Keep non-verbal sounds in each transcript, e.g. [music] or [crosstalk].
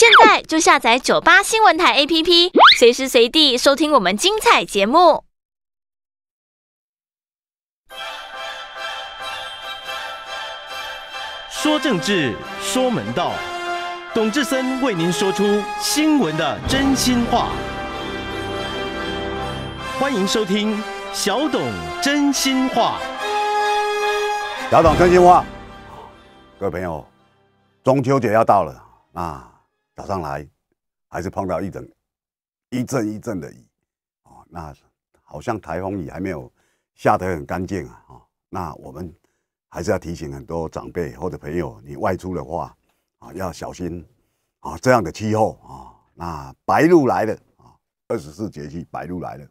现在就下载九八新闻台 APP，随时随地收听我们精彩节目。说政治，说门道，董志森为您说出新闻的真心话。欢迎收听小董真心话。小董真心话，各位朋友，中秋节要到了啊！早上来，还是碰到一阵一阵一阵的雨，哦，那好像台风雨还没有下得很干净啊，啊，那我们还是要提醒很多长辈或者朋友，你外出的话，啊，要小心啊，这样的气候啊，那白露来了啊，二十四节气白露来了，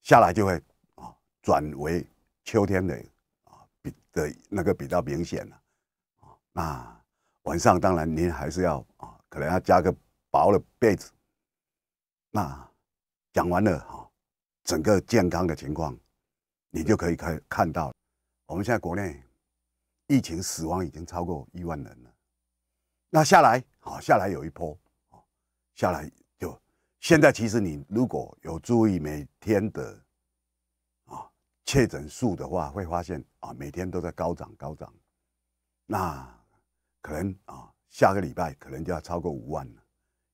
下来就会啊，转为秋天的啊比的那个比较明显了，啊，那晚上当然您还是要啊。可能要加个薄的被子。那讲完了哈，整个健康的情况，你就可以看看到。我们现在国内疫情死亡已经超过一万人了。那下来好，下来有一波哦、下来就现在其实你如果有注意每天的啊确诊数的话，会发现啊每天都在高涨高涨。那可能啊。下个礼拜可能就要超过五万了，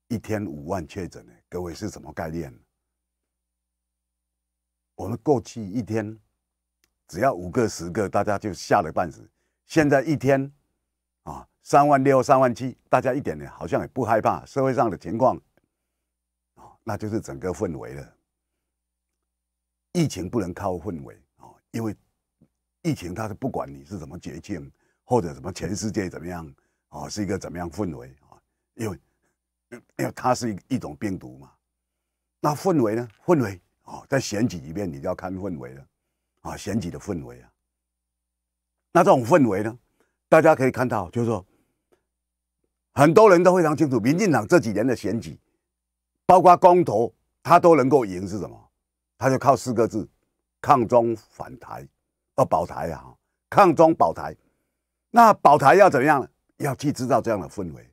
一天五万确诊呢，各位是什么概念？我们过去一天只要五个、十个，大家就吓了半死。现在一天啊，三万六、三万七，大家一点点好像也不害怕。社会上的情况啊，那就是整个氛围了。疫情不能靠氛围啊，因为疫情它是不管你是什么捷径，或者什么全世界怎么样。哦，是一个怎么样氛围啊？因为，因为它是一一种病毒嘛。那氛围呢？氛围啊，在选举里面你就要看氛围了，啊，选举的氛围啊。那这种氛围呢？大家可以看到，就是说，很多人都非常清楚，民进党这几年的选举，包括公投，他都能够赢是什么？他就靠四个字：抗中反台，呃，保台啊，抗中保台。那保台要怎么样呢？要去制造这样的氛围，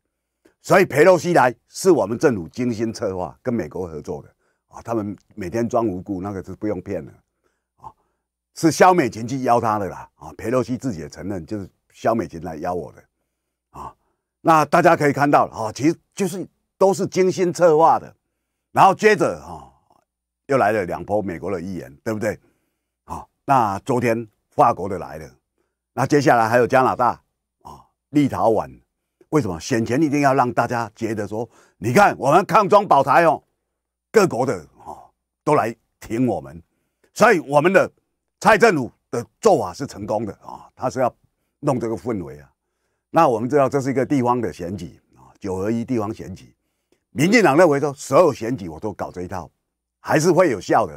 所以佩洛西来是我们政府精心策划跟美国合作的啊！他们每天装无辜，那个是不用骗的啊！是肖美琴去邀他的啦啊！佩洛西自己也承认，就是肖美琴来邀我的啊！那大家可以看到啊，其实就是都是精心策划的。然后接着啊，又来了两波美国的议员，对不对？啊，那昨天法国的来了，那接下来还有加拿大。立陶宛，为什么选前一定要让大家觉得说，你看我们抗中保台哦，各国的哦都来挺我们，所以我们的蔡政府的做法是成功的啊，他是要弄这个氛围啊。那我们知道这是一个地方的选举啊，九合一地方选举，民进党认为说所有选举我都搞这一套，还是会有效的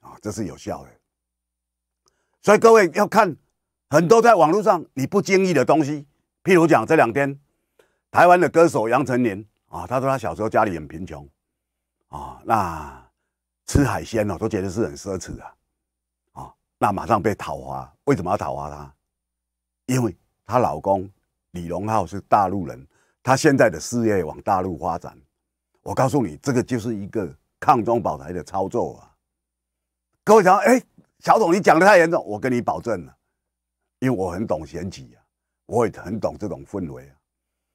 啊，这是有效的。所以各位要看很多在网络上你不经意的东西。譬如讲这两天，台湾的歌手杨丞琳啊，她说她小时候家里很贫穷，啊，那吃海鲜哦都觉得是很奢侈啊，啊，那马上被讨伐。为什么要讨伐她？因为她老公李荣浩是大陆人，他现在的事业往大陆发展。我告诉你，这个就是一个抗中保台的操作啊。各位想，哎，小董你讲的太严重，我跟你保证了，因为我很懂选举啊。我也很懂这种氛围啊！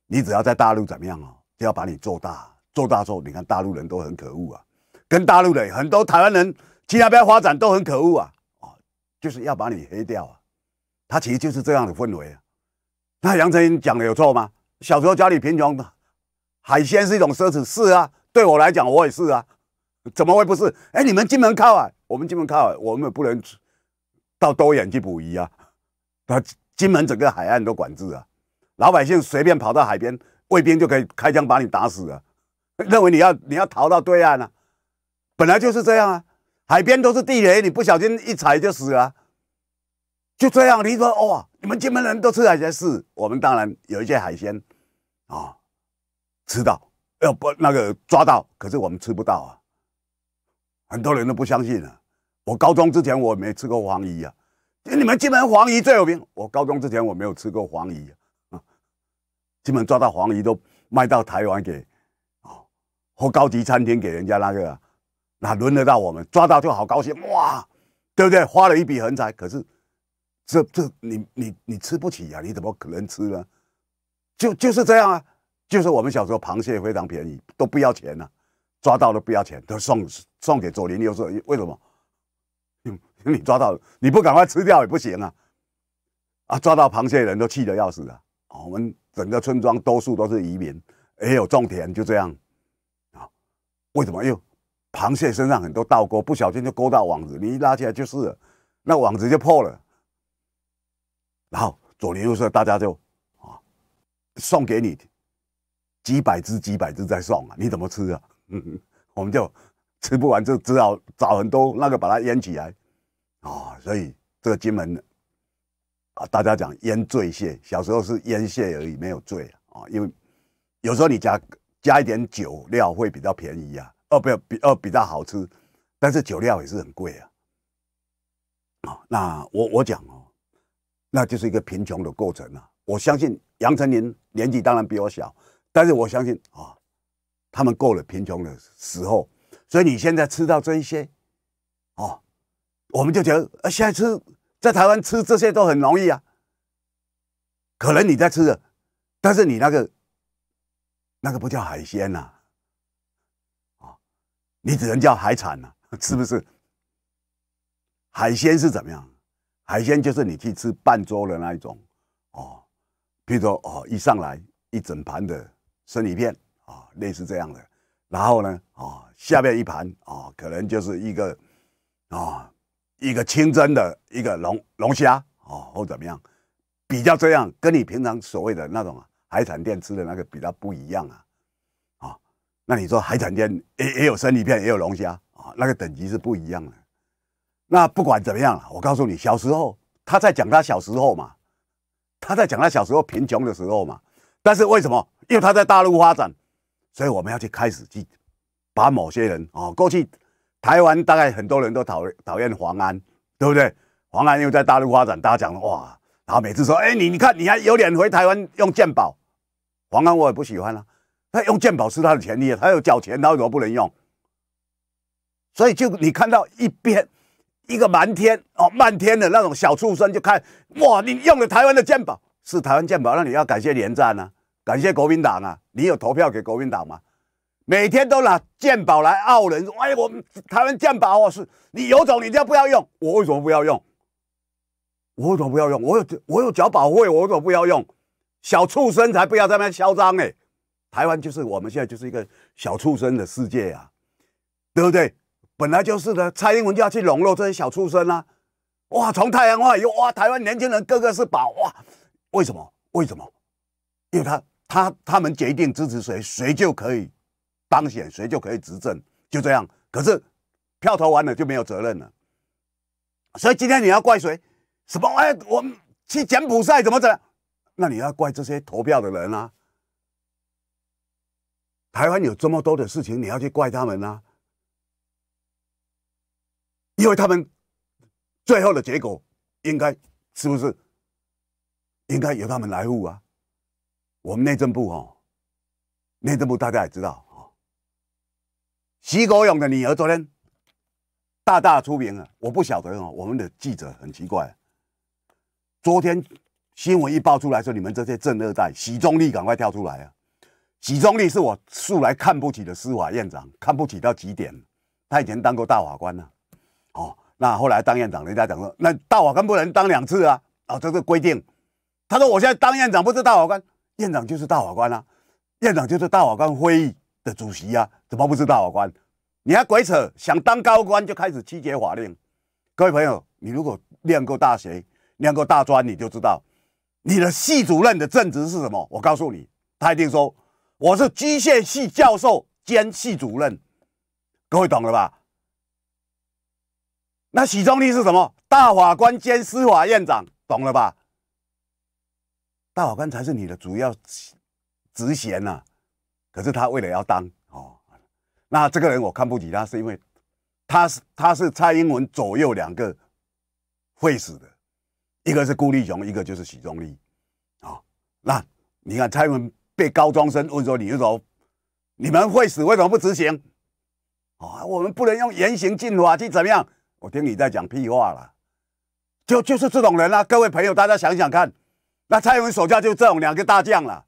你只要在大陆怎么样哦，就要把你做大、做大之后，你看大陆人都很可恶啊，跟大陆的很多台湾人去那边发展都很可恶啊！哦，就是要把你黑掉啊！他其实就是这样的氛围啊。那杨丞琳讲的有错吗？小时候家里贫穷，海鲜是一种奢侈，是啊，对我来讲我也是啊，怎么会不是？哎，你们金门靠海，我们金门靠海，我们不能到多远去捕鱼啊？他。金门整个海岸都管制啊，老百姓随便跑到海边，卫兵就可以开枪把你打死啊！[laughs] 认为你要你要逃到对岸啊，本来就是这样啊，海边都是地雷，你不小心一踩就死了，就这样。你说哇，你们金门人都吃海鲜是？我们当然有一些海鲜啊，吃到要不那个抓到，可是我们吃不到啊，很多人都不相信啊。我高中之前我没吃过黄鱼啊。你们金门黄鱼最有名。我高中之前我没有吃过黄鱼啊，金门抓到黄鱼都卖到台湾给哦，或高级餐厅给人家那个，哪轮得到我们？抓到就好高兴哇，对不对？花了一笔横财，可是这这你你你吃不起呀？你怎么可能吃呢？就就是这样啊，就是我们小时候螃蟹非常便宜，都不要钱呢，抓到了不要钱，都送送给左邻右舍。为什么？[laughs] 你抓到，你不赶快吃掉也不行啊！啊，抓到螃蟹人都气得要死啊！我们整个村庄多数都是移民，也有种田，就这样啊。为什么？因为螃蟹身上很多倒钩，不小心就勾到网子，你一拉起来就是，了，那网子就破了。然后左邻右舍大家就啊，送给你几百只几百只在送啊，你怎么吃啊？[laughs] 我们就吃不完，就只好找很多那个把它腌起来。哦，所以这个金门的啊，大家讲烟醉蟹，小时候是烟蟹而已，没有醉啊。因为有时候你加加一点酒料会比较便宜啊，哦，不要比哦比较好吃，但是酒料也是很贵啊。啊，那我我讲哦，那就是一个贫穷的过程啊。我相信杨丞琳年纪当然比我小，但是我相信啊，他们过了贫穷的时候，所以你现在吃到这一些，哦。我们就觉得，啊，现在吃在台湾吃这些都很容易啊。可能你在吃的，但是你那个，那个不叫海鲜呐，啊，你只能叫海产呐，[laughs] 是不是？海鲜是怎么样？海鲜就是你去吃半桌的那一种，哦，譬如说哦，一上来一整盘的生鱼片啊，类似这样的，然后呢，哦，下面一盘啊，可能就是一个啊。一个清蒸的一个龙龙虾哦，或怎么样，比较这样，跟你平常所谓的那种海产店吃的那个比较不一样啊，啊，那你说海产店也也有生鱼片，也有龙虾啊，那个等级是不一样的。那不管怎么样我告诉你，小时候他在讲他小时候嘛，他在讲他小时候贫穷的时候嘛，但是为什么？因为他在大陆发展，所以我们要去开始去把某些人啊，过去。台湾大概很多人都讨厌讨厌黄安，对不对？黄安又在大陆发展，大家讲的哇，然后每次说，哎，你你看你还有脸回台湾用鉴宝？黄安我也不喜欢啊，他用鉴宝是他的权利，他有缴钱，他为什么不能用？所以就你看到一边一个满天哦，漫天的那种小畜生，就看哇，你用了台湾的鉴宝，是台湾鉴宝，那你要感谢连战啊，感谢国民党啊，你有投票给国民党吗？每天都拿鉴宝来傲人说：“哎，我们台湾鉴宝我是你有种你就不要用，我为什么不要用？我为什么不要用？我有我有缴保护，我为什么不要用？小畜生才不要在那嚣张哎！台湾就是我们现在就是一个小畜生的世界啊，对不对？本来就是的，蔡英文就要去笼络这些小畜生啊！哇，从太阳花以后，哇，台湾年轻人个个是宝哇！为什么？为什么？因为他他他们决定支持谁，谁就可以。”当选谁就可以执政，就这样。可是票投完了就没有责任了，所以今天你要怪谁？什么玩意？我们去柬埔寨怎么整？那你要怪这些投票的人啊！台湾有这么多的事情，你要去怪他们啊？因为他们最后的结果应该是不是应该由他们来负啊？我们内政部哈，内政部大家也知道。徐国勇的女儿昨天大大出名了。我不晓得哦，我们的记者很奇怪。昨天新闻一爆出来说，你们这些正二代，许中立赶快跳出来啊！许中立是我素来看不起的司法院长，看不起到极点。他以前当过大法官呢，哦，那后来当院长，人家讲说，那大法官不能当两次啊，哦，这是规定。他说我现在当院长不是大法官，院长就是大法官啊，院长就是大法官会议。的主席呀，怎么不是大法官？你还鬼扯，想当高官就开始曲解法令。各位朋友，你如果念过大学，念过大专，你就知道，你的系主任的正职是什么。我告诉你，他一定说我是机械系教授兼系主任。各位懂了吧？那许中立是什么？大法官兼司法院长，懂了吧？大法官才是你的主要职衔呐。可是他为了要当哦，那这个人我看不起他，是因为他是他是蔡英文左右两个会死的，一个是顾立雄，一个就是许忠立，啊，那你看蔡英文被高中生问说，你就说你们会死为什么不执行？啊，我们不能用严刑峻法去怎么样？我听你在讲屁话了，就就是这种人啊，各位朋友，大家想想看，那蔡英文手下就这种两个大将了。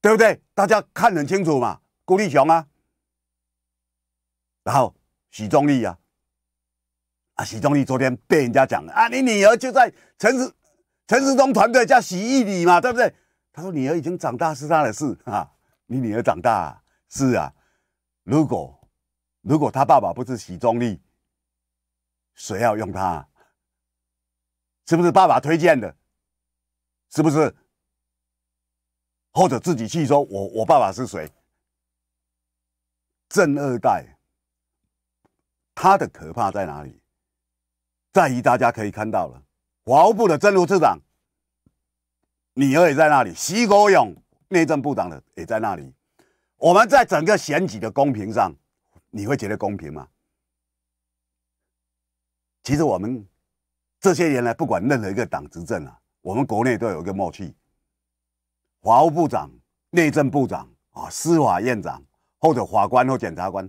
对不对？大家看很清楚嘛，郭立雄啊，然后许忠利啊，啊，许忠利昨天被人家讲了啊，你女儿就在陈世陈世忠团队叫许毅礼嘛，对不对？他说女儿已经长大是他的事啊，你女儿长大是啊，如果如果他爸爸不是许忠利，谁要用他？是不是爸爸推荐的？是不是？或者自己去说，我我爸爸是谁？正二代，他的可怕在哪里？在于大家可以看到了，华务部的正路次长，女儿也在那里；徐国勇内政部长的也在那里。我们在整个选举的公平上，你会觉得公平吗？其实我们这些年来，不管任何一个党执政啊，我们国内都有一个默契。法务部长、内政部长啊，司法院长或者法官或检察官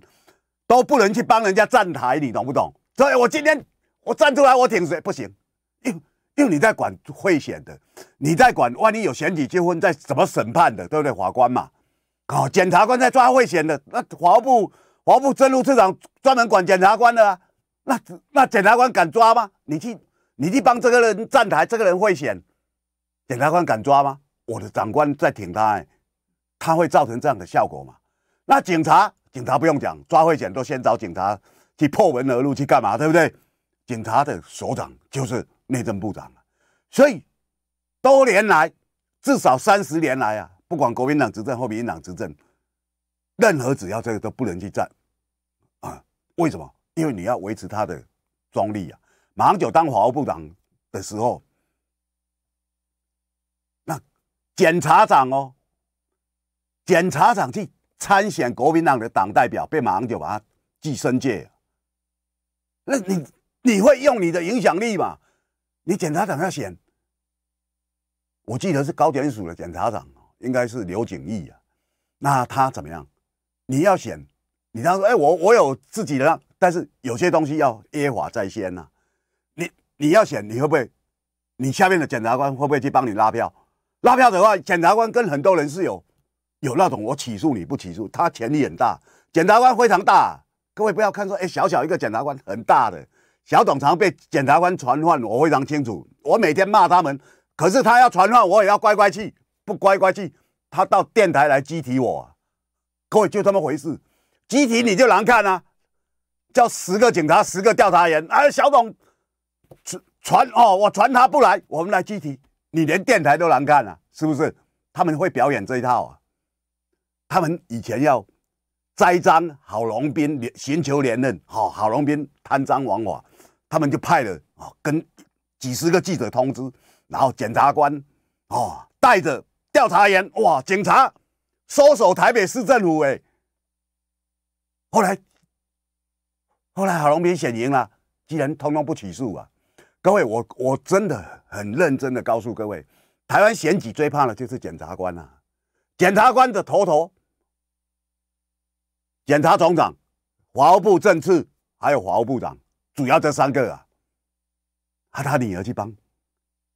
都不能去帮人家站台，你懂不懂？所以，我今天我站出来，我挺谁不行？因因为你在管贿选的，你在管万一有选举结婚在怎么审判的，对不对？法官嘛，哦，检察官在抓贿选的，那法务部法务部政务次长专门管检察官的啊，那那检察官敢抓吗？你去你去帮这个人站台，这个人贿选，检察官敢抓吗？我的长官在挺他，他会造成这样的效果吗？那警察，警察不用讲，抓贿选都先找警察去破门而入去干嘛，对不对？警察的首长就是内政部长所以多年来，至少三十年来啊，不管国民党执政或民进党执政，任何只要这个都不能去站啊。为什么？因为你要维持他的中立啊。马英九当华务部长的时候。检察长哦，检察长去参选国民党的党代表，被马上就把他寄生界。那你你会用你的影响力嘛？你检察长要选，我记得是高检署的检察长，应该是刘景义啊。那他怎么样？你要选，你当说，哎，我我有自己的，但是有些东西要耶法在先呐。你你要选，你会不会？你下面的检察官会不会去帮你拉票？拉票的话，检察官跟很多人是有有那种我起诉你不起诉，他权力很大，检察官非常大。各位不要看说，哎，小小一个检察官很大的。小董常被检察官传唤，我非常清楚。我每天骂他们，可是他要传唤我也要乖乖去，不乖乖去，他到电台来集体我。各位就这么回事，集体你就难看啊！叫十个警察、十个调查员，哎，小董传传哦，我传他不来，我们来集体。你连电台都难看啊，是不是？他们会表演这一套啊？他们以前要栽赃郝龙斌寻求连任，好，郝龙斌贪赃枉法，他们就派了啊，跟几十个记者通知，然后检察官哦，带着调查员哇，警察搜手台北市政府哎，后来后来郝龙斌显赢了，居然通通不起诉啊。各位，我我真的很认真的告诉各位，台湾选举最怕的就是检察官啊，检察官的头头、检察总长、法务部政治还有法务部长，主要这三个啊，他他女儿去帮，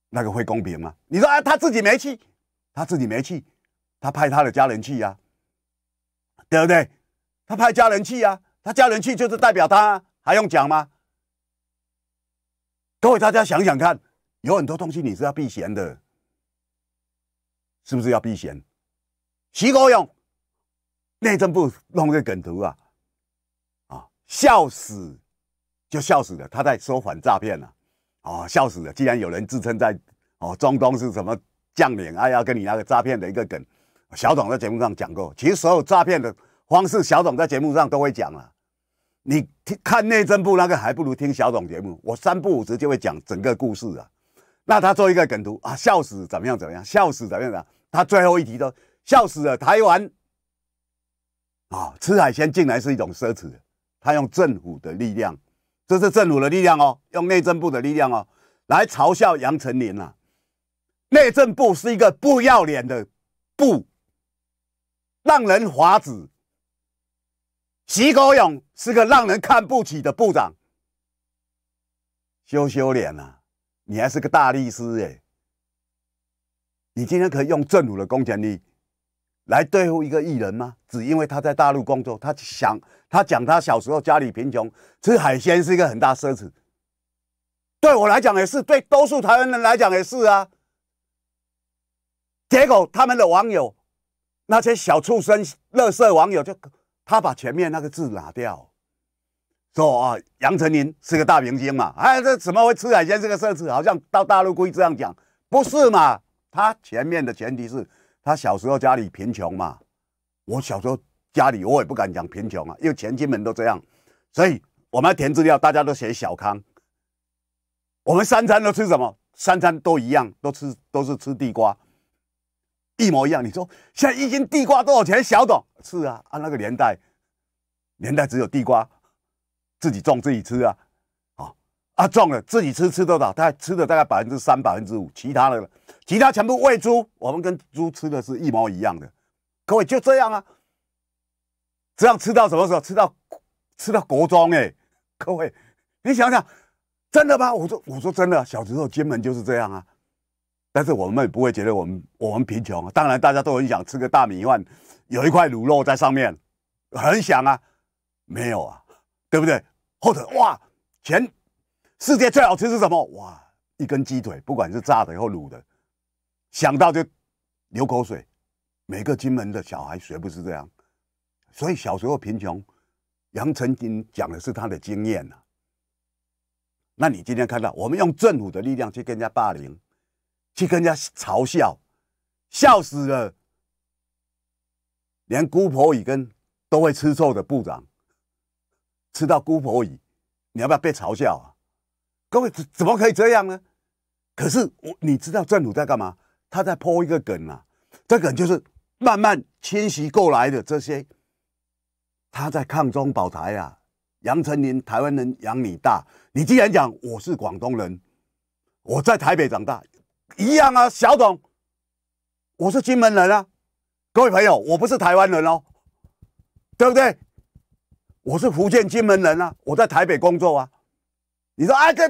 那个会公平吗？你说啊，他自己没去，他自己没去，他派他的家人去呀，对不对？他派家人去呀，他家人去就是代表他，还用讲吗？各位，大家想想看，有很多东西你是要避嫌的，是不是要避嫌？徐国勇，内政部弄个梗图啊，啊，笑死，就笑死了。他在说反诈骗了，哦，笑死了。既然有人自称在哦中东是什么将领，哎，要跟你那个诈骗的一个梗，小董在节目上讲过，其实所有诈骗的方式，小董在节目上都会讲啊。你听看内政部那个，还不如听小董节目。我三不五时就会讲整个故事啊。那他做一个梗图啊，笑死！怎么样？怎么样？笑死！怎么样？怎么样？他最后一题都笑死了。台湾啊，吃海鲜竟然是一种奢侈。他用政府的力量，这是政府的力量哦，用内政部的力量哦，来嘲笑杨丞琳啊。内政部是一个不要脸的部，让人滑指。徐国勇是个让人看不起的部长，羞羞脸啊！你还是个大律师哎！你今天可以用政府的公权，力来对付一个艺人吗？只因为他在大陆工作，他想他讲他小时候家里贫穷，吃海鲜是一个很大奢侈。对我来讲也是，对多数台湾人来讲也是啊。结果他们的网友，那些小畜生、乐色网友就。他把前面那个字拿掉，说啊，杨丞琳是个大明星嘛，哎，这怎么会吃海鲜？这个设置好像到大陆故意这样讲，不是嘛？他前面的前提是他小时候家里贫穷嘛。我小时候家里我也不敢讲贫穷啊，因为前进门都这样，所以我们要填资料，大家都写小康。我们三餐都吃什么？三餐都一样，都吃都是吃地瓜。一模一样，你说现在一斤地瓜多少钱？小董是啊，啊那个年代，年代只有地瓜，自己种自己吃啊，啊啊种了自己吃吃多少？大概吃的大概百分之三百分之五，其他的其他全部喂猪。我们跟猪吃的是一模一样的，各位就这样啊，这样吃到什么时候？吃到吃到国中哎，各位你想想，真的吗？我说我说真的，小时候金门就是这样啊。但是我们也不会觉得我们我们贫穷，当然大家都很想吃个大米饭，有一块卤肉在上面，很想啊，没有啊，对不对？或者哇，全世界最好吃是什么？哇，一根鸡腿，不管是炸的或卤的，想到就流口水。每个金门的小孩谁不是这样，所以小时候贫穷，杨成金讲的是他的经验呐。那你今天看到我们用政府的力量去跟人家霸凌？去跟人家嘲笑，笑死了！连姑婆椅跟都会吃醋的部长，吃到姑婆椅，你要不要被嘲笑啊？各位怎怎么可以这样呢？可是我你知道政府在干嘛？他在剖一个梗啊，这个梗就是慢慢迁徙过来的这些，他在抗中保台啊，杨丞琳，台湾人养你大，你既然讲我是广东人，我在台北长大。一样啊，小董，我是金门人啊，各位朋友，我不是台湾人哦，对不对？我是福建金门人啊，我在台北工作啊。你说啊，这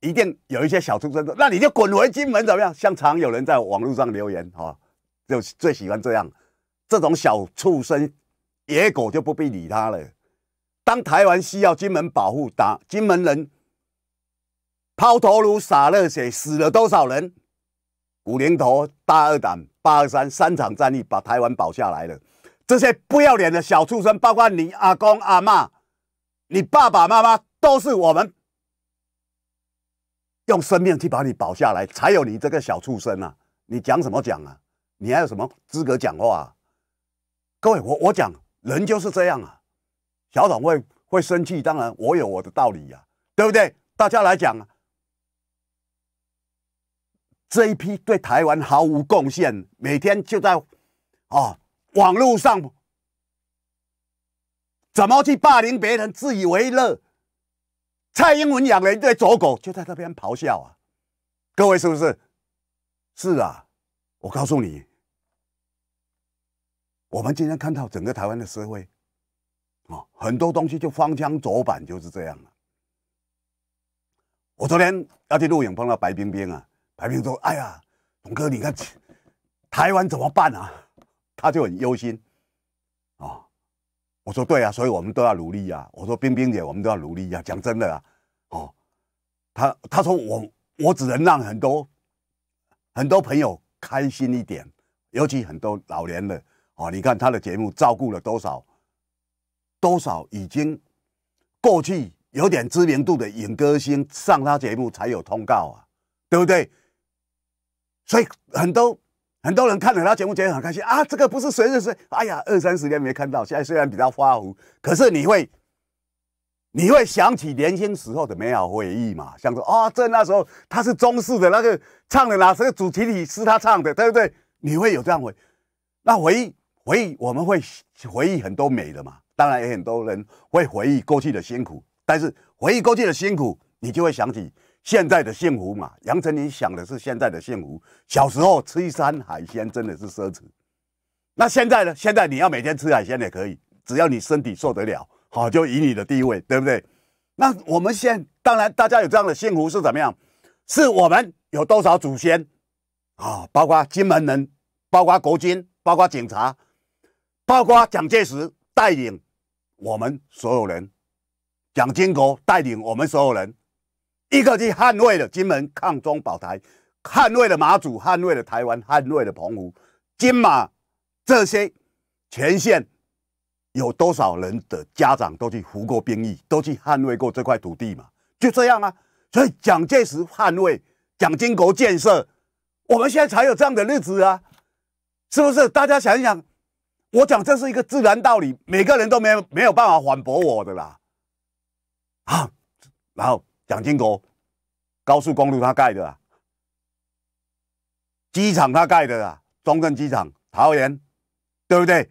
一定有一些小畜生，那你就滚回金门怎么样？像常有人在网络上留言哈，就最喜欢这样，这种小畜生、野狗就不必理他了。当台湾需要金门保护，打金门人抛头颅洒热血，死了多少人？五零头大二胆八二三三场战役把台湾保下来了，这些不要脸的小畜生，包括你阿公阿妈、你爸爸妈妈，都是我们用生命去把你保下来，才有你这个小畜生啊！你讲什么讲啊？你还有什么资格讲话？各位，我我讲人就是这样啊，小董会会生气，当然我有我的道理呀，对不对？大家来讲啊。这一批对台湾毫无贡献，每天就在啊网络上怎么去霸凌别人自以为乐？蔡英文养了一对走狗，就在那边咆哮啊！各位是不是？是啊，我告诉你，我们今天看到整个台湾的社会啊，很多东西就翻江走板，就是这样了。我昨天要去录影，碰到白冰冰啊。来宾说：“哎呀，董哥，你看台湾怎么办啊？” [laughs] 他就很忧心。哦，我说：“对啊，所以我们都要努力啊。”我说：“冰冰姐，我们都要努力啊。”讲真的啊，哦，他他说我我只能让很多很多朋友开心一点，尤其很多老年的哦。你看他的节目照顾了多少，多少已经过去有点知名度的影歌星上他节目才有通告啊，对不对？所以很多很多人看了他节目，觉得很开心啊！这个不是谁谁谁，哎呀，二三十年没看到，现在虽然比较发福，可是你会，你会想起年轻时候的美好回忆嘛？想着啊，这那时候他是中式的那个唱的哪？这个主题曲是他唱的，对不对？你会有这样回，那回忆回忆，我们会回忆很多美的嘛？当然也很多人会回忆过去的辛苦，但是回忆过去的辛苦，你就会想起。现在的幸福嘛，杨丞琳想的是现在的幸福。小时候吃一餐海鲜真的是奢侈，那现在呢？现在你要每天吃海鲜也可以，只要你身体受得了，好就以你的地位，对不对？那我们现当然大家有这样的幸福是怎么样？是我们有多少祖先啊，包括金门人，包括国军，包括警察，包括蒋介石带领我们所有人，蒋经国带领我们所有人。一个去捍卫了金门抗中保台，捍卫了马祖，捍卫了台湾，捍卫了澎湖、金马这些前线，有多少人的家长都去服过兵役，都去捍卫过这块土地嘛？就这样啊！所以蒋介石捍卫蒋经国建设，我们现在才有这样的日子啊！是不是？大家想一想，我讲这是一个自然道理，每个人都没有没有办法反驳我的啦。好，然后。蒋经国高速公路他盖的啊，机场他盖的啊，中正机场、桃园，对不对？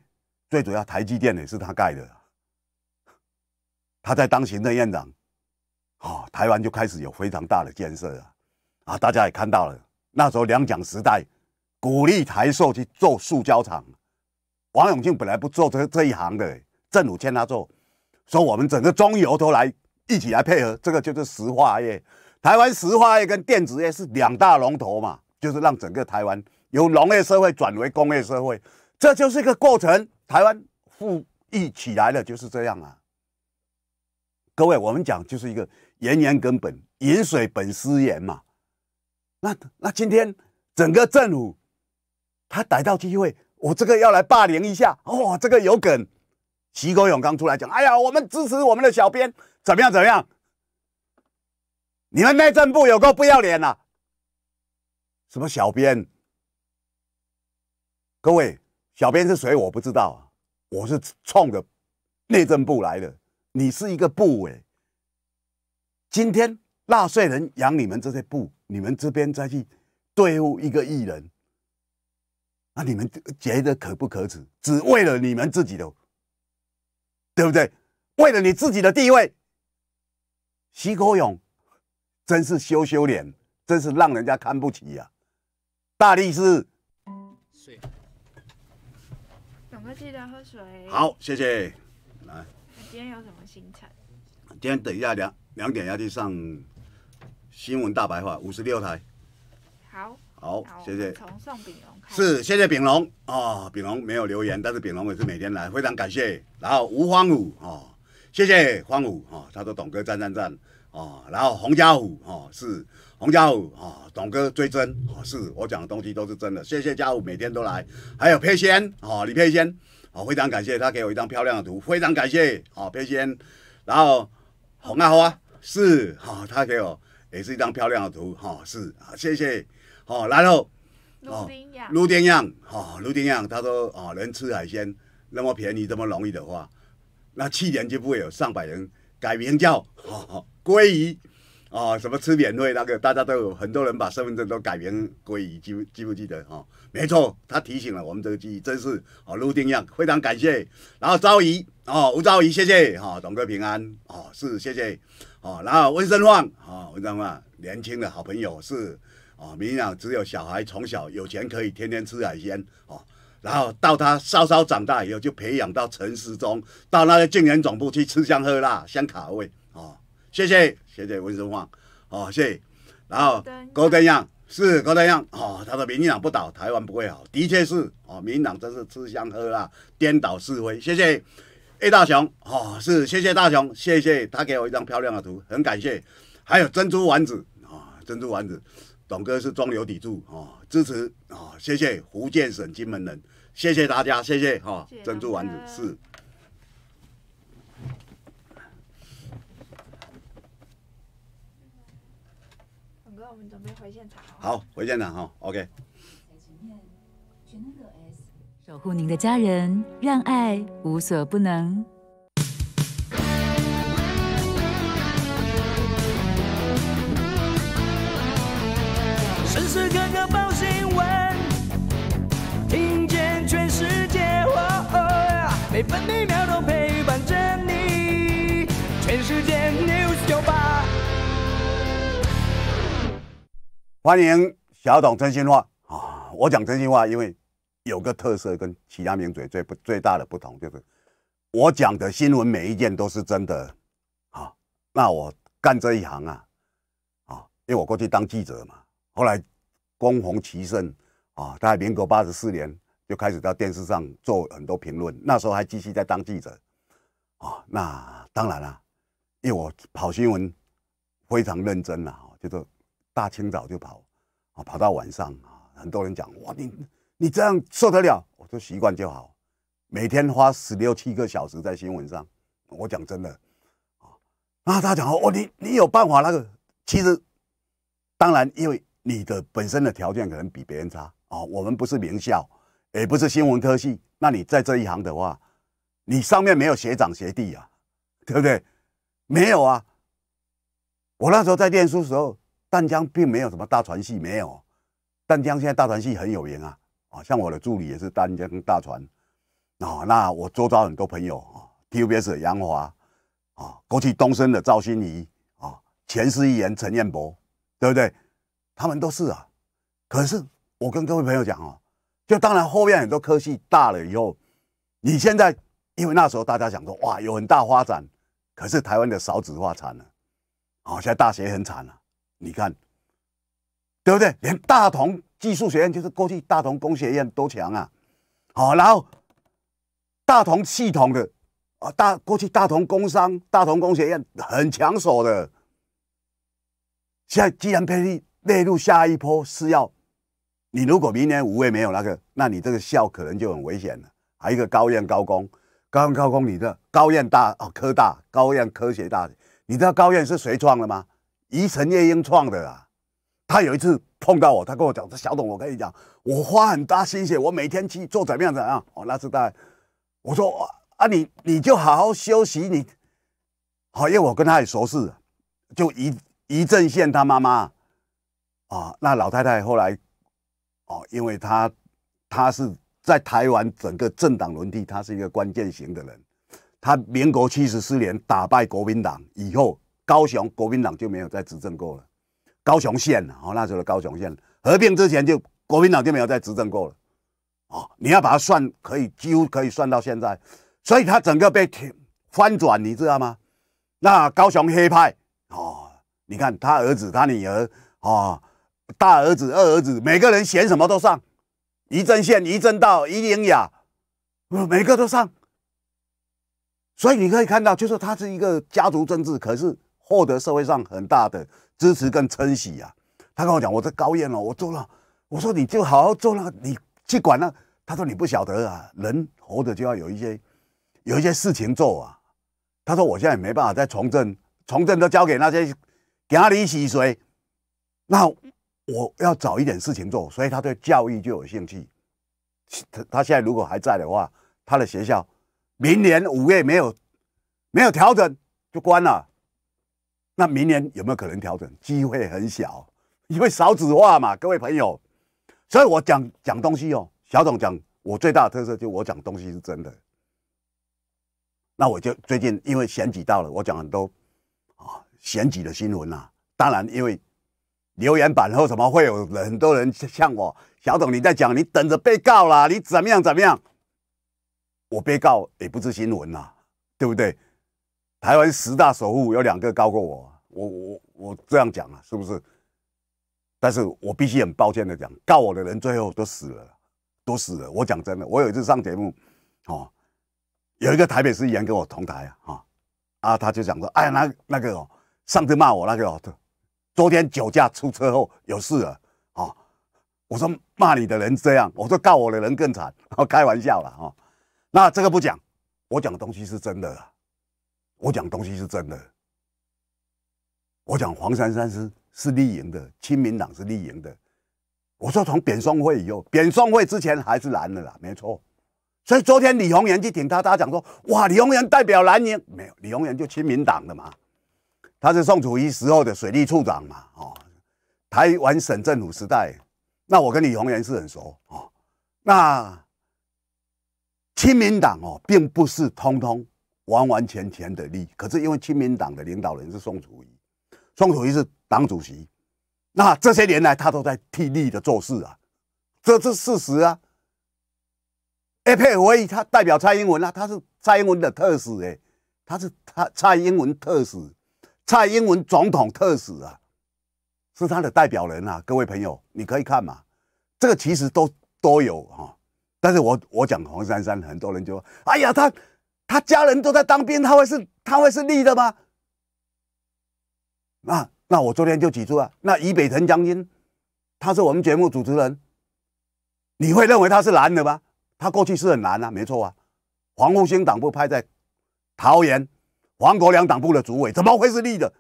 最主要台积电也是他盖的，他在当行政院长，哦，台湾就开始有非常大的建设了。啊，大家也看到了，那时候两蒋时代，鼓励台塑去做塑胶厂。王永庆本来不做这这一行的，政府劝他做，说我们整个中油都来。一起来配合，这个就是石化业。台湾石化业跟电子业是两大龙头嘛，就是让整个台湾由农业社会转为工业社会，这就是一个过程。台湾富裕起来了就是这样啊。各位，我们讲就是一个盐盐根本，饮水本思盐嘛。那那今天整个政府他逮到机会，我这个要来霸凌一下哦，这个有梗。徐国勇刚出来讲，哎呀，我们支持我们的小编。怎么样？怎么样？你们内政部有够不要脸呐！什么小编？各位，小编是谁？我不知道。我是冲着内政部来的。你是一个部委，今天纳税人养你们这些部，你们这边再去对付一个艺人，那你们觉得可不可耻？只为了你们自己的，对不对？为了你自己的地位？徐国勇，真是羞羞脸，真是让人家看不起呀！大力士，水，勇哥记得喝水。好，谢谢。来，你今天有什么行程？今天等一下两两点要去上新闻大白话五十六台。好，好，谢谢。从宋炳龙开始。是，谢谢炳龙啊，炳龙没有留言，但是炳龙也是每天来，非常感谢。然后吴芳武啊。谢谢方武哈，他说董哥赞赞赞啊，然后洪家虎哈是洪家虎哦，董哥最真哦，是我讲的东西都是真的。谢谢家虎每天都来，还有佩仙哦，李佩仙哦，非常感谢他给我一张漂亮的图，非常感谢哦佩仙，然后洪阿花是哈，他给我也是一张漂亮的图哈，是啊谢谢哦，然后哦卢丁样，哦卢丁样，他说哦能吃海鲜那么便宜这么容易的话。那去年就不会有上百人改名叫龟鱼啊，什么吃免费那个，大家都有很多人把身份证都改名龟鱼，记不记不记得？哈，没错，他提醒了我们这个记忆，真是哦陆定样，非常感谢。然后昭仪哦，吴昭仪，谢谢哈，董哥平安哦，是谢谢哦。然后温生旺哦，温生旺，年轻的好朋友是哦，明养只有小孩从小有钱可以天天吃海鲜哦。然后到他稍稍长大以后，就培养到城市中，到那个建联总部去吃香喝辣，香卡位。哦，谢谢，谢谢温生旺。哦，谢谢。然后郭德样是郭德样。哦，他说民进党不倒，台湾不会好。的确是。哦，民进党真是吃香喝辣，颠倒是非。谢谢。A 大雄哦，是谢谢大雄，谢谢他给我一张漂亮的图，很感谢。还有珍珠丸子啊，珍珠丸子。董哥是中流砥柱啊，支持啊，谢谢福建省金门人，谢谢大家，谢谢哈，珍珠丸子是。哥，我们准备回现场。好，回现场哈，OK。守护您的家人，让爱无所不能。欢迎小董，真心话啊！我讲真心话，因为有个特色跟其他名嘴最最大的不同，就是我讲的新闻每一件都是真的啊。那我干这一行啊，啊，因为我过去当记者嘛，后来工红齐盛啊，大概民国八十四年就开始到电视上做很多评论，那时候还继续在当记者啊。那当然了，因为我跑新闻非常认真了，就是。大清早就跑，啊，跑到晚上啊，很多人讲，哇，你你这样受得了？我说习惯就好，每天花十六七个小时在新闻上。我讲真的，啊，那他讲哦，你你有办法？那个其实当然，因为你的本身的条件可能比别人差啊。我们不是名校，也不是新闻科系，那你在这一行的话，你上面没有学长学弟啊，对不对？没有啊。我那时候在念书时候。淡江并没有什么大船系，没有。淡江现在大船系很有名啊，啊，像我的助理也是淡江大船，哦，那我周遭很多朋友啊 t u b s 杨华啊，国际东升的赵心怡，啊，前司仪员陈彦博，对不对？他们都是啊。可是我跟各位朋友讲哦，就当然后面很多科系大了以后，你现在因为那时候大家想说哇有很大发展，可是台湾的少子化惨了，啊，现在大学很惨了。你看，对不对？连大同技术学院，就是过去大同工学院，多强啊！哦，然后大同系统的啊，大过去大同工商、大同工学院很抢手的。现在既然被列入下一波，是要你如果明年五位没有那个，那你这个校可能就很危险了。还有一个高院高工，高院高工，你的高院大哦科大、高院科学大，你知道高院是谁创的吗？宜城夜莺创的啦，他有一次碰到我，他跟我讲：“小董，我跟你讲，我花很大心血，我每天去做怎么样怎么样。”哦，那次在我说：“啊，你你就好好休息。”你，好，因为我跟他很熟识，就宜宜阵县他妈妈啊，那老太太后来哦，因为他他是在台湾整个政党轮替，他是一个关键型的人，他民国七十四年打败国民党以后。高雄国民党就没有再执政过了。高雄县哦，那时候的高雄县合并之前，就国民党就没有再执政过了。哦，你要把它算，可以几乎可以算到现在，所以它整个被翻转，你知道吗？那高雄黑派哦，你看他儿子、他女儿哦，大儿子、二儿子，每个人选什么都上，一政线、一政道、一营雅，每个都上。所以你可以看到，就是它是一个家族政治，可是。获得社会上很大的支持跟称喜啊！他跟我讲：“我在高院哦，我做了。”我说：“你就好好做了，你去管了。他说：“你不晓得啊，人活着就要有一些有一些事情做啊。”他说：“我现在没办法再从政，从政都交给那些给家里洗水，那我要找一点事情做，所以他对教育就有兴趣。他他现在如果还在的话，他的学校明年五月没有没有调整就关了。”那明年有没有可能调整？机会很小，因为少子化嘛，各位朋友。所以我讲讲东西哦，小董讲我最大的特色就我讲东西是真的。那我就最近因为选举到了，我讲很多啊选举的新闻啊。当然，因为留言板后什么会有很多人像我小董你在讲，你等着被告啦，你怎么样怎么样？我被告也不是新闻啦，对不对？台湾十大首富有两个告过我。我我我这样讲啊，是不是？但是我必须很抱歉的讲，告我的人最后都死了，都死了。我讲真的，我有一次上节目，哦，有一个台北市议员跟我同台啊，啊，他就讲说，哎，那那个哦，上次骂我那个，哦，昨天酒驾出车祸有事了，啊，我说骂你的人这样，我说告我的人更惨，后开玩笑了哈。那这个不讲，我讲的东西是真的，我讲东西是真的。我讲黄山珊是是绿营的，亲民党是绿营的。我说从扁双会以后，扁双会之前还是蓝的啦，没错。所以昨天李鸿源去挺他，他讲说：哇，李鸿源代表蓝营，没有，李鸿源就亲民党的嘛。他是宋楚瑜时候的水利处长嘛，哦，台湾省政府时代。那我跟李鸿源是很熟哦。那亲民党哦，并不是通通完完全全的绿，可是因为亲民党的领导人是宋楚瑜。总楚记是党主席，那这些年来他都在替力的做事啊，这是事实啊。艾佩薇他代表蔡英文啊，他是蔡英文的特使哎，他是他蔡英文特使，蔡英文总统特使啊，是他的代表人啊。各位朋友，你可以看嘛，这个其实都都有哈。但是我我讲黄珊珊，很多人就说，哎呀，他他家人都在当兵，他会是他会是立的吗？那那我昨天就举出了，那以北辰将军，他是我们节目主持人，你会认为他是男的吗？他过去是很男啊，没错啊。黄复兴党部派在桃园，黄国良党部的主委，怎么会是立的？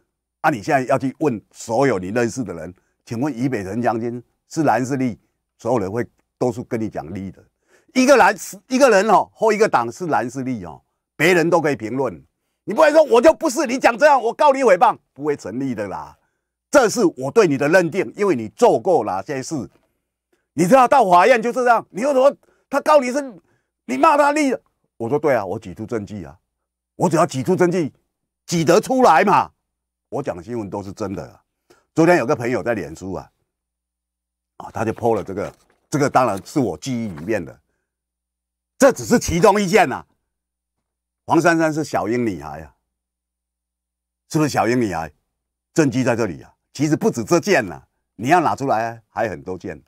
啊，你现在要去问所有你认识的人，请问以北辰将军是男是立？所有人会都是跟你讲立的。一个男一个人哦，或一个党是男是立哦，别人都可以评论。你不会说我就不是你讲这样，我告你诽谤不会成立的啦。这是我对你的认定，因为你做过哪些事，你知道到法院就这样。你又说他告你是你骂他，立，我说对啊，我举出证据啊，我只要举出证据，举得出来嘛。我讲的新闻都是真的。昨天有个朋友在脸书啊，啊，他就 PO 了这个，这个当然是我记忆里面的，这只是其中一件呐。黄珊珊是小英女孩呀，是不是小英女孩？证据在这里啊，其实不止这件啊，你要拿出来还很多件。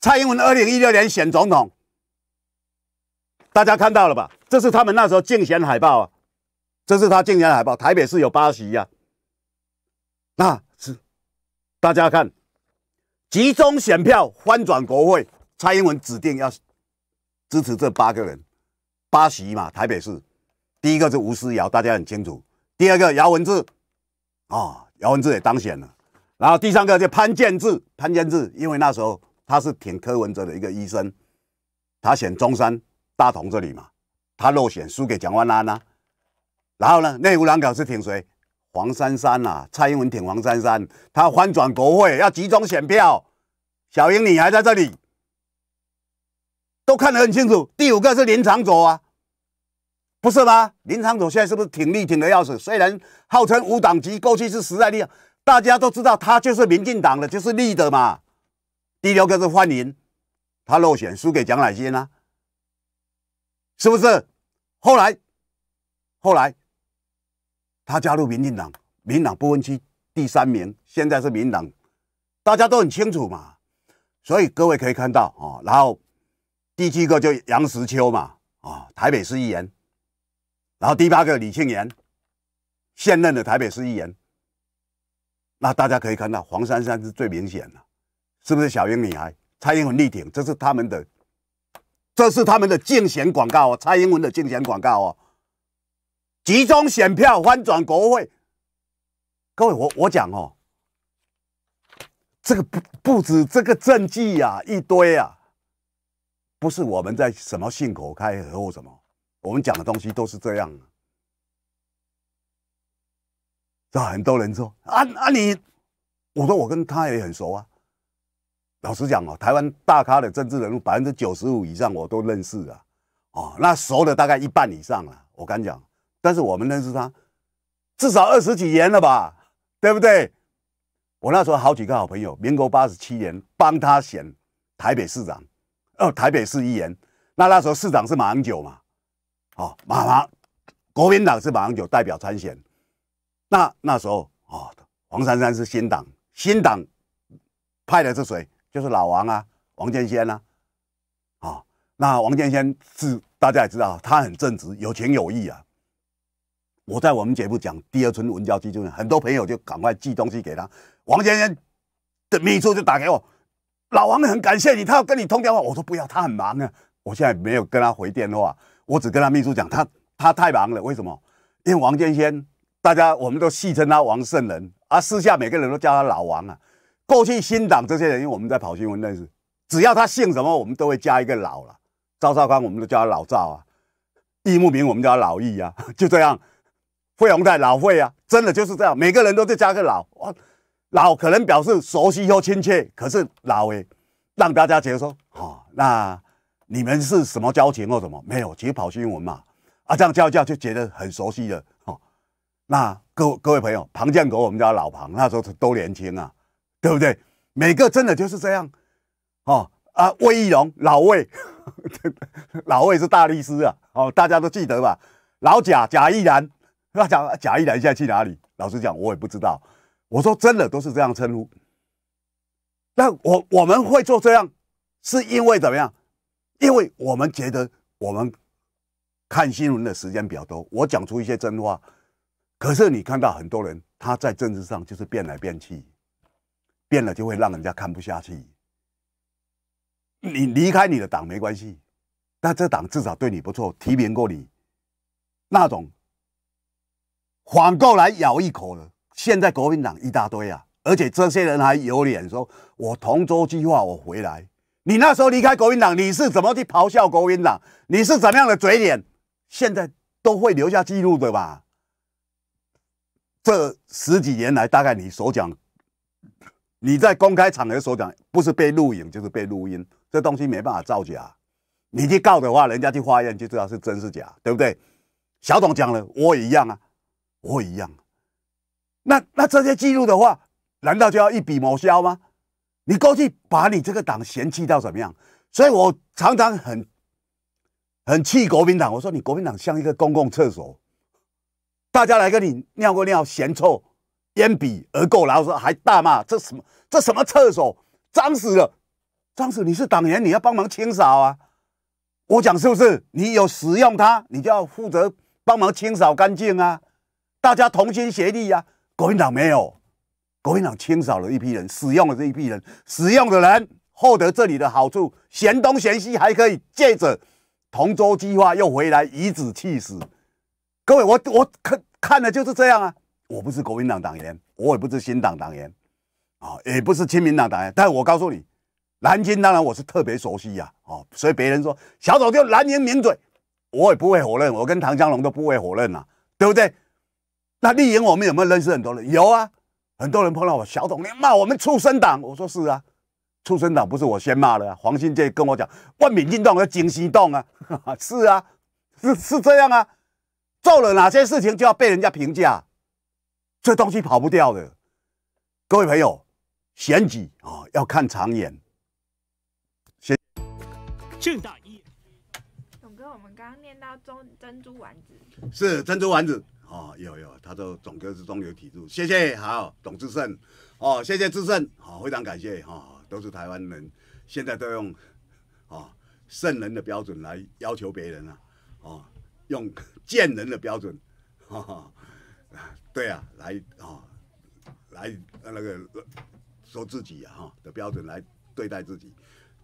蔡英文二零一六年选总统，大家看到了吧？这是他们那时候竞选海报啊，这是他竞选海报。台北市有八席呀，那是大家看，集中选票翻转国会，蔡英文指定要支持这八个人。八席嘛，台北市，第一个是吴思瑶，大家很清楚。第二个姚文志，啊，姚文志也当选了。然后第三个就潘建志，潘建志因为那时候他是挺柯文哲的一个医生，他选中山大同这里嘛，他落选输给蒋万安啊。然后呢，内湖两港是挺谁？黄珊珊啊，蔡英文挺黄珊珊，他翻转国会要集中选票。小英你还在这里，都看得很清楚。第五个是林长佐啊。不是吗？林长佐现在是不是挺力挺的要死？虽然号称五党籍，过去是实在力，大家都知道他就是民进党的，就是力的嘛。第六个是范迎，他落选输给蒋乃先了，是不是？后来，后来他加入民进党，民党不分区第三名，现在是民党，大家都很清楚嘛。所以各位可以看到哦，然后第七个就杨石秋嘛，啊，台北市议员。然后第八个李庆言，现任的台北市议员。那大家可以看到，黄珊珊是最明显的，是不是？小英女孩，蔡英文力挺，这是他们的，这是他们的竞选广告哦，蔡英文的竞选广告哦，集中选票翻转国会。各位，我我讲哦，这个不不止这个政绩呀，一堆啊，不是我们在什么信口开河或什么。我们讲的东西都是这样的，是吧？很多人说啊啊，你，我说我跟他也很熟啊。老实讲哦，台湾大咖的政治人物百分之九十五以上我都认识啊，哦，那熟的大概一半以上了，我敢讲。但是我们认识他至少二十几年了吧，对不对？我那时候好几个好朋友，民国八十七年帮他选台北市长，哦，台北市议员。那那时候市长是马英九嘛。哦，马上国民党是马上就代表参选，那那时候哦，黄珊珊是新党，新党派的是谁？就是老王啊，王建先啊，哦，那王建先是大家也知道，他很正直，有情有义啊。我在我们节目讲第二春文教基金会，很多朋友就赶快寄东西给他，王先生的秘书就打给我，老王很感谢你，他要跟你通电话，我说不要，他很忙啊，我现在没有跟他回电话。我只跟他秘书讲，他他太忙了，为什么？因为王建先，大家我们都戏称他王圣人啊，私下每个人都叫他老王啊。过去新党这些人，因为我们在跑新闻认识，只要他姓什么，我们都会加一个老了。赵少康，我们都叫他老赵啊；易木明，我们叫他老易啊。[laughs] 就这样，费鸿泰老费啊，真的就是这样，每个人都在加个老。老可能表示熟悉又亲切，可是老诶，让大家觉得说，好那。你们是什么交情或什么？没有，只实跑新闻嘛。啊，这样叫一叫就觉得很熟悉了。哦。那各各位朋友，庞建国，我们家老庞那时候都年轻啊，对不对？每个真的就是这样哦。啊，魏一龙，老魏，[laughs] 老魏是大律师啊。哦，大家都记得吧？老贾，贾一然，那讲贾一然现在去哪里？老实讲，我也不知道。我说真的都是这样称呼。那我我们会做这样，是因为怎么样？因为我们觉得我们看新闻的时间比较多，我讲出一些真话，可是你看到很多人他在政治上就是变来变去，变了就会让人家看不下去。你离开你的党没关系，但这党至少对你不错，提名过你，那种反过来咬一口了。现在国民党一大堆啊，而且这些人还有脸说我同舟计划，我回来。你那时候离开国民党，你是怎么去咆哮国民党？你是怎样的嘴脸？现在都会留下记录的吧？这十几年来，大概你所讲，你在公开场合所讲，不是被录影就是被录音，这东西没办法造假。你去告的话，人家去化验就知道是真是假，对不对？小董讲了，我也一样啊，我也一样。那那这些记录的话，难道就要一笔抹消吗？你过去把你这个党嫌弃到怎么样？所以我常常很很气国民党。我说你国民党像一个公共厕所，大家来跟你尿个尿，嫌臭、烟鼻、而垢，然后说还大骂这什么这什么厕所脏死了！脏死！你是党员，你要帮忙清扫啊！我讲是不是？你有使用它，你就要负责帮忙清扫干净啊！大家同心协力呀！国民党没有。国民党清扫了一批人，使用了这一批人，使用的人获得这里的好处，嫌东嫌西，还可以借着同舟计划又回来颐指气使。各位，我我看看的就是这样啊！我不是国民党党员，我也不是新党党员，啊，也不是亲民党党员。但我告诉你，南京当然我是特别熟悉呀，哦，所以别人说小丑就蓝京名嘴，我也不会否认，我跟唐江龙都不会否认呐，对不对？那丽颖，我们有没有认识很多人？有啊。很多人碰到我小董，你骂我们畜生党，我说是啊，畜生党不是我先骂的啊。黄信介跟我讲，万民运动要警心动啊，[laughs] 是啊，是是这样啊，做了哪些事情就要被人家评价，这东西跑不掉的。各位朋友，选举啊要看长远。正大一，董哥，我们刚念到中珍珠丸子，是珍珠丸子。哦，有有，他说总哥是中流砥柱。谢谢，好，董志胜，哦，谢谢志胜，好，非常感谢哈，都是台湾人，现在都用，哦，圣人的标准来要求别人了，哦，用贱人的标准，哈哈，对啊，来哦，来那个说自己哈的标准来对待自己，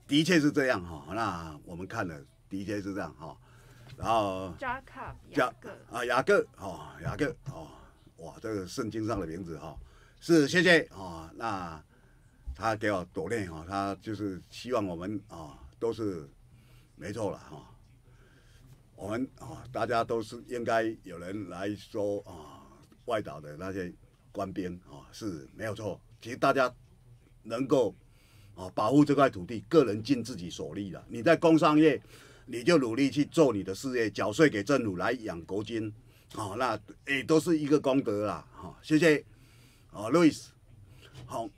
的确是这样哈，那我们看了的确是这样哈。然后，雅各，啊，雅各，哦，雅各，哦，哇，这个圣经上的名字，哈，是谢谢，哦，那他给我鼓练，哈，他就是希望我们，哦，都是没错了，哈，我们，哦，大家都是应该有人来说，啊，外岛的那些官兵，哦，是没有错，其实大家能够，哦，保护这块土地，个人尽自己所力了，你在工商业。你就努力去做你的事业，缴税给政府来养国军，好，那也都是一个功德啦，哦，谢谢，哦，Louis，好，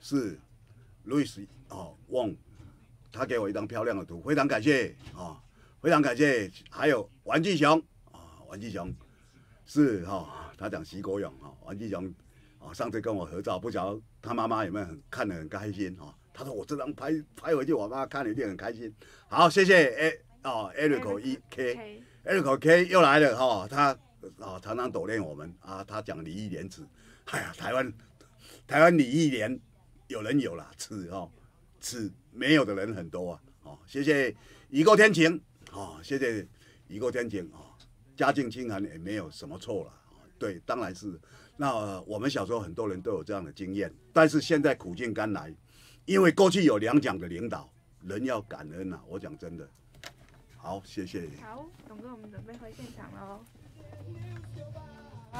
是，Louis，哦，旺，他给我一张漂亮的图，非常感谢，啊，非常感谢，还有玩具熊，啊，玩具熊，是哈，他讲徐国勇，哈，玩具熊，啊，上次跟我合照，不晓得他妈妈有没有很看得很开心，啊，他说我这张拍拍回去，我妈看了一定很开心，好，谢谢，哎。哦，Erico E K，Erico K 又来了哦。他哦常常抖炼我们啊。他讲礼义廉耻，哎呀，台湾台湾礼义廉有人有了，耻哦，耻没有的人很多啊。哦，谢谢雨过天晴哦，谢谢雨过天晴哦。家境清寒也没有什么错了对，当然是那我们小时候很多人都有这样的经验，但是现在苦尽甘来，因为过去有两蒋的领导，人要感恩呐。我讲真的。好，谢谢。好，董哥，我们准备回现场了哦。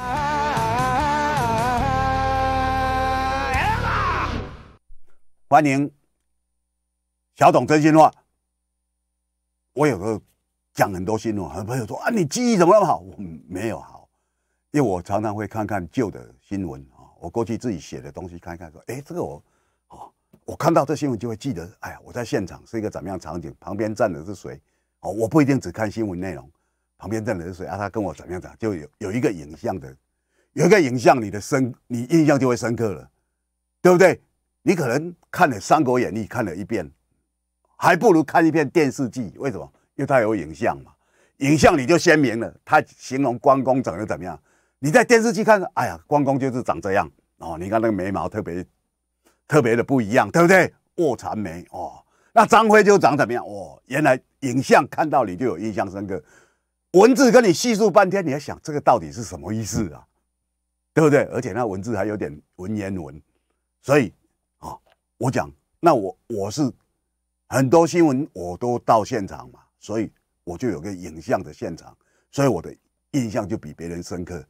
欢迎，小董真心话。我有时候讲很多新闻，很多朋友说啊，你记忆怎么那么好？我没有好，因为我常常会看看旧的新闻啊，我过去自己写的东西看一看，说哎，这个我哦，我看到这新闻就会记得，哎呀，我在现场是一个怎么样场景，旁边站的是谁。哦，我不一定只看新闻内容，旁边站的是谁啊？他跟我怎么样长？就有有一个影像的，有一个影像，你的深，你印象就会深刻了，对不对？你可能看了《三国演义》看了一遍，还不如看一遍电视剧。为什么？因为它有影像嘛，影像你就鲜明了。它形容关公长得怎么样？你在电视剧看，哎呀，关公就是长这样哦。你看那个眉毛特别，特别的不一样，对不对？卧蚕眉哦。那张辉就长怎么样？哦，原来影像看到你就有印象深刻，文字跟你细数半天，你还想这个到底是什么意思啊？对不对？而且那文字还有点文言文，所以啊，我讲那我我是很多新闻我都到现场嘛，所以我就有个影像的现场，所以我的印象就比别人深刻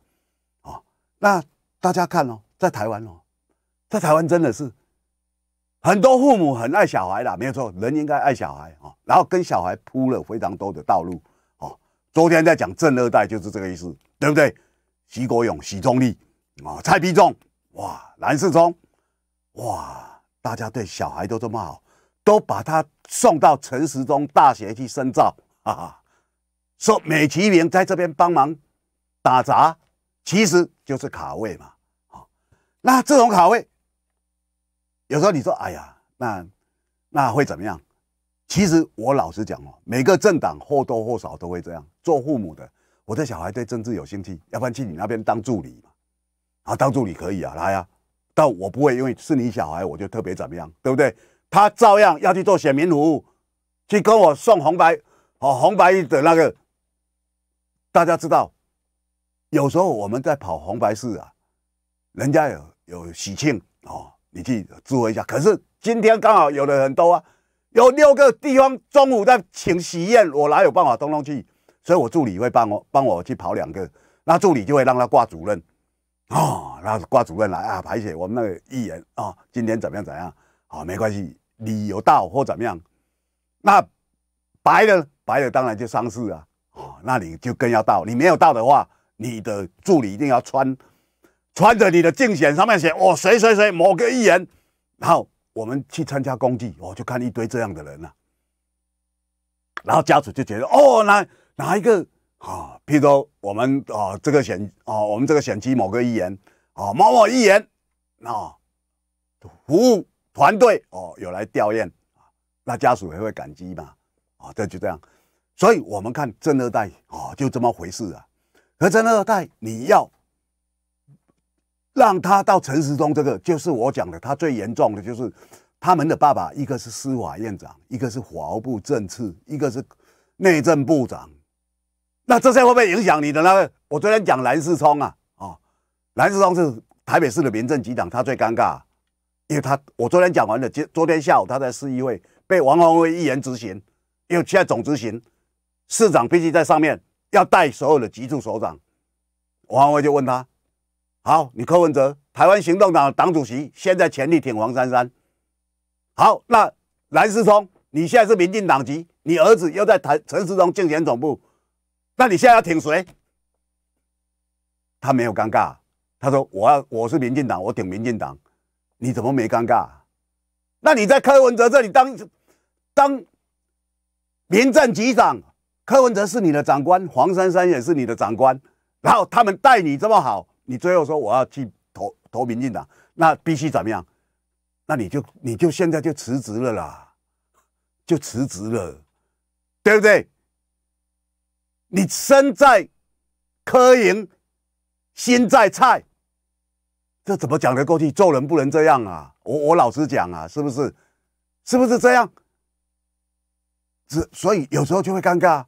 啊。那大家看哦，在台湾哦，在台湾真的是。很多父母很爱小孩啦，没有错，人应该爱小孩啊。然后跟小孩铺了非常多的道路哦。昨天在讲正二代就是这个意思，对不对？徐国勇、徐中立啊、蔡必忠哇、蓝世忠哇，大家对小孩都这么好，都把他送到陈时中大学去深造啊。说美其名在这边帮忙打杂，其实就是卡位嘛。好，那这种卡位。有时候你说，哎呀，那那会怎么样？其实我老实讲哦，每个政党或多或少都会这样。做父母的，我的小孩对政治有兴趣，要不然去你那边当助理嘛。然当助理可以啊，来啊。但我不会，因为是你小孩，我就特别怎么样，对不对？他照样要去做选民服务，去跟我送红白哦，红白的那个。大家知道，有时候我们在跑红白事啊，人家有有喜庆哦。你去做一下，可是今天刚好有的很多啊，有六个地方中午在请喜宴，我哪有办法通通去？所以我助理会帮我帮我去跑两个，那助理就会让他挂主任，哦，那挂主任来啊排解我们那个艺人啊，今天怎么样怎样？哦，没关系，你有到或怎么样？那白的白的当然就上市啊，哦，那你就更要到，你没有到的话，你的助理一定要穿。穿着你的竞选，上面写哦谁谁谁某个议员，然后我们去参加公祭，哦就看一堆这样的人呐，然后家属就觉得哦哪哪一个啊，譬如说我们啊这个选哦我们这个选区某个议员啊某某议员啊，服务团队哦有来吊唁啊，那家属也会感激嘛啊这就这样，所以我们看正二代哦就这么回事啊，和正二代你要。让他到陈时中，这个就是我讲的，他最严重的就是他们的爸爸，一个是司法院长，一个是法务部政次，一个是内政部长。那这些会不会影响你的那个？我昨天讲蓝世聪啊，啊，蓝世聪是台北市的民政局长，他最尴尬，因为他我昨天讲完了，昨昨天下午他在市议会被王宏威一言执行，因为现在总执行市长必须在上面要带所有的局处首长，王宏威就问他。好，你柯文哲，台湾行动党党主席，现在全力挺黄珊珊。好，那蓝思聪，你现在是民进党籍，你儿子又在台陈世聪竞选总部，那你现在要挺谁？他没有尴尬，他说：“我要，我是民进党，我挺民进党。”你怎么没尴尬？那你在柯文哲这里当当民政局长，柯文哲是你的长官，黄珊珊也是你的长官，然后他们待你这么好。你最后说我要去投投民进党，那必须怎么样？那你就你就现在就辞职了啦，就辞职了，对不对？你身在科营，心在菜。这怎么讲得过去？做人不能这样啊！我我老实讲啊，是不是？是不是这样？只所以有时候就会尴尬。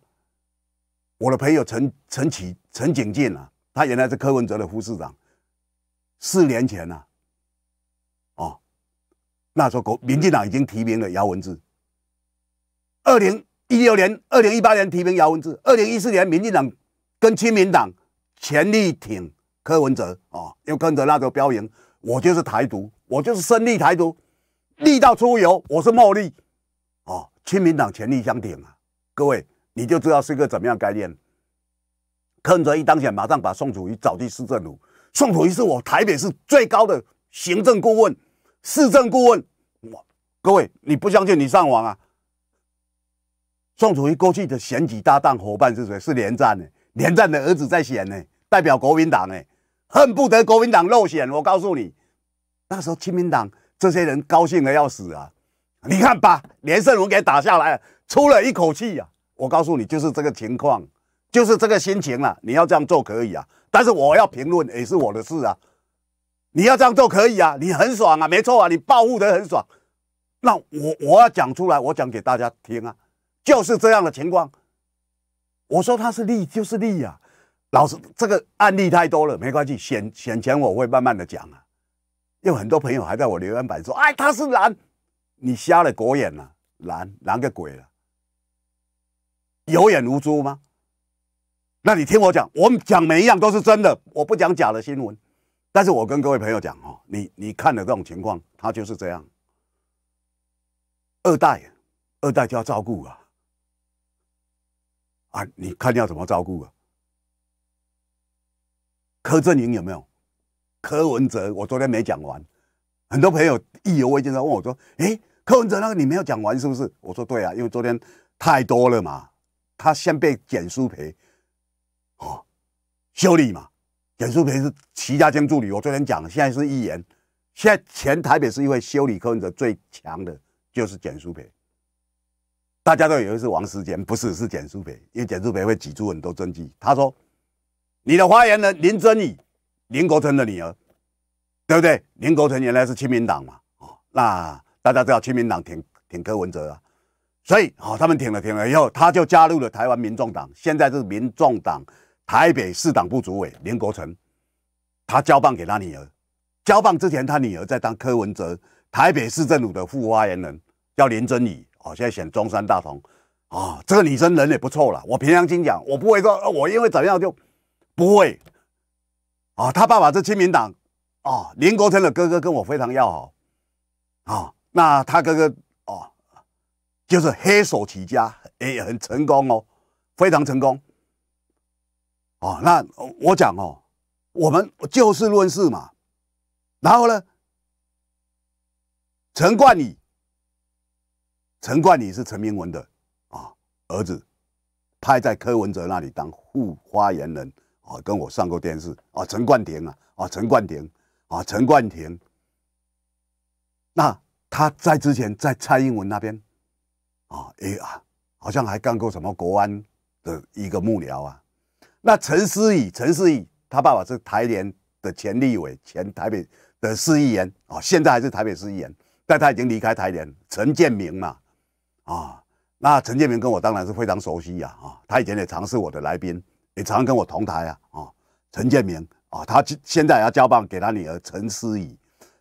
我的朋友陈陈启陈景进啊。他原来是柯文哲的副市长，四年前呐，哦，那时候国民进党已经提名了姚文智。二零一六年、二零一八年提名姚文智。二零一四年，民进党跟亲民党全力挺柯文哲啊，又跟着那个标营。我就是台独，我就是胜利台独，力道出油，我是茉莉”，哦，亲民党全力相挺啊，各位你就知道是一个怎么样概念。柯文哲一当选，马上把宋楚瑜找去市政府。宋楚瑜是我台北市最高的行政顾问、市政顾问。哇，各位，你不相信？你上网啊！宋楚瑜过去的选举搭档、伙伴是谁？是连战呢？连战的儿子在选呢，代表国民党呢，恨不得国民党落选。我告诉你，那时候亲民党这些人高兴的要死啊！你看吧，连胜文给打下来，出了一口气呀。我告诉你，就是这个情况。就是这个心情啊。你要这样做可以啊，但是我要评论也是我的事啊。你要这样做可以啊，你很爽啊，没错啊，你报复的很爽。那我我要讲出来，我讲给大家听啊，就是这样的情况。我说他是利就是利啊，老师这个案例太多了，没关系，选选前我会慢慢的讲啊。有很多朋友还在我留言板说，哎，他是蓝，你瞎了狗眼了，蓝蓝个鬼了，有眼无珠吗？那你听我讲，我讲每一样都是真的，我不讲假的新闻。但是我跟各位朋友讲，哦，你你看的这种情况，他就是这样。二代，二代就要照顾啊，啊，你看要怎么照顾啊？柯震云有没有？柯文哲，我昨天没讲完，很多朋友意犹未尽的问我说：“哎，柯文哲那个你没有讲完是不是？”我说：“对啊，因为昨天太多了嘛。”他先被减书赔。”修理嘛，简书培是齐家谦助理。我昨天讲，现在是议员，现在前台北是一位修理柯文哲最强的，就是简书培。大家都以为是王世坚，不是，是简书培，因为简书培会举出很多政绩。他说：“你的发言人林真宇，林国成的女儿，对不对？林国成原来是亲民党嘛，哦，那大家知道亲民党挺挺柯文哲啊，所以哦，他们挺了挺了以后，他就加入了台湾民众党，现在是民众党。”台北市党部主委林国成，他交棒给他女儿。交棒之前，他女儿在当柯文哲台北市政府的副发言人，叫林真宇。哦，现在选中山大同。啊，这个女生人也不错啦。我平常心讲，我不会说，我因为怎样就，不会。啊，他爸爸是亲民党。啊，林国成的哥哥跟我非常要好。啊，那他哥哥哦，就是黑手起家，也也很成功哦，非常成功。哦，那我讲哦，我们就事论事嘛。然后呢，陈冠宇，陈冠宇是陈明文的啊儿子，派在柯文哲那里当副发言人啊，跟我上过电视啊。陈冠廷啊，啊，陈冠廷啊，陈冠廷。那他在之前在蔡英文那边啊，哎啊，好像还干过什么国安的一个幕僚啊。那陈思怡，陈思怡，他爸爸是台联的前立委，前台北的市议员啊，现在还是台北市议员，但他已经离开台联。陈建明嘛，啊，那陈建明跟我当然是非常熟悉呀，啊，他以前也常是我的来宾，也常跟我同台啊，啊，陈建明啊，他现在要交棒给他女儿陈思怡，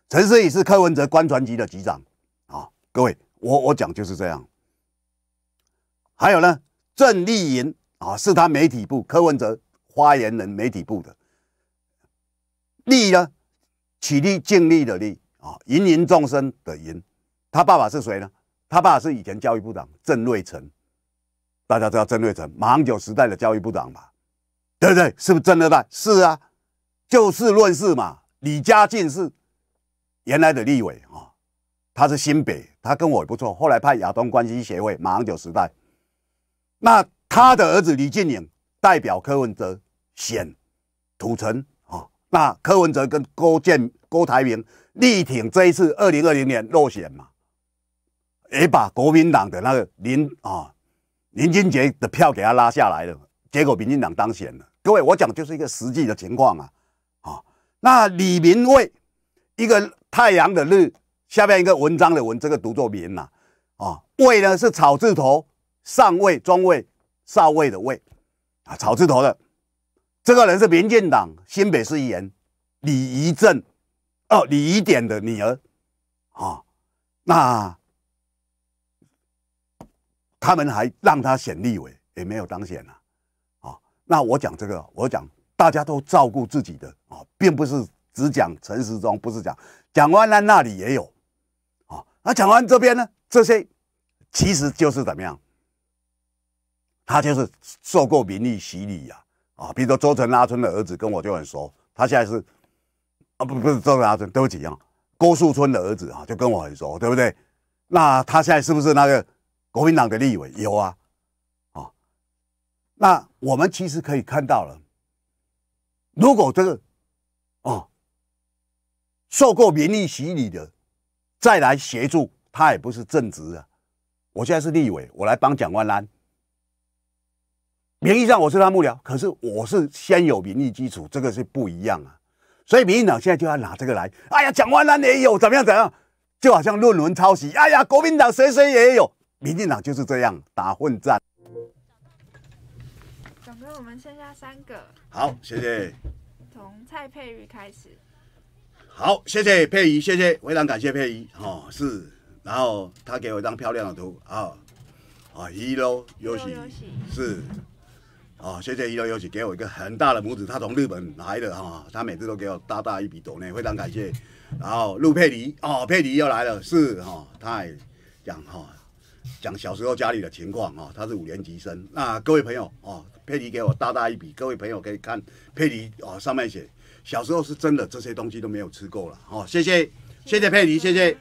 陈思怡是柯文哲观船局的局长啊，各位，我我讲就是这样。还有呢，郑丽颖。啊，是他媒体部柯文哲发言人媒体部的。利呢，起立，敬立的利啊，芸芸众生的芸。他爸爸是谁呢？他爸爸是以前教育部长郑瑞成，大家知道郑瑞成马英九时代的教育部长吧？对不对？是不是真二代？是啊，就事论事嘛。李家进是原来的立委啊，他是新北，他跟我也不错，后来派亚东关系协会马英九时代，那。他的儿子李进颖代表柯文哲选土城啊，那柯文哲跟郭建郭台铭力挺这一次二零二零年落选嘛，也把国民党的那个林啊林俊杰的票给他拉下来了，结果民进党当选了。各位，我讲就是一个实际的情况啊啊，那李明卫一个太阳的日下面一个文章的文，这个读作明呐啊，卫呢是草字头上位中位。少尉的尉啊，草字头的，这个人是民进党新北市议员李怡正哦，李怡典的女儿啊，那他们还让他选立委，也没有当选啊啊！那我讲这个，我讲大家都照顾自己的啊，并不是只讲陈时中，不是讲蒋万安那里也有啊，那万安这边呢，这些其实就是怎么样？他就是受过名利洗礼呀，啊，比如说周成拉村的儿子跟我就很熟，他现在是啊，不不是周成拉村，对不起啊，郭树春的儿子啊，就跟我很熟，对不对？那他现在是不是那个国民党的立委？有啊，啊，那我们其实可以看到了，如果这个啊，受过名利洗礼的再来协助，他也不是正直啊。我现在是立委，我来帮蒋万安。名义上我是他幕僚，可是我是先有民意基础，这个是不一样啊。所以民进党现在就要拿这个来，哎呀，蒋完了，也有怎么样怎样，就好像论文抄袭，哎呀，国民党谁谁也有，民进党就是这样打混战。小哥，我们剩下三个，好，谢谢。从蔡佩瑜开始，好，谢谢佩仪，谢谢，非常感谢佩仪，哈，是。然后他给我一张漂亮的图，啊，啊，一楼有喜，是。哦，谢谢一六六喜，给我一个很大的拇指。他从日本来的哈，他每次都给我大大一笔抖呢，非常感谢。然后陆佩迪哦，佩迪又来了，是哈，他讲哈讲小时候家里的情况哦，他是五年级生。那各位朋友哦，佩迪给我大大一笔，各位朋友可以看佩迪哦上面写小时候是真的这些东西都没有吃过了哦，谢谢谢谢佩迪，谢谢。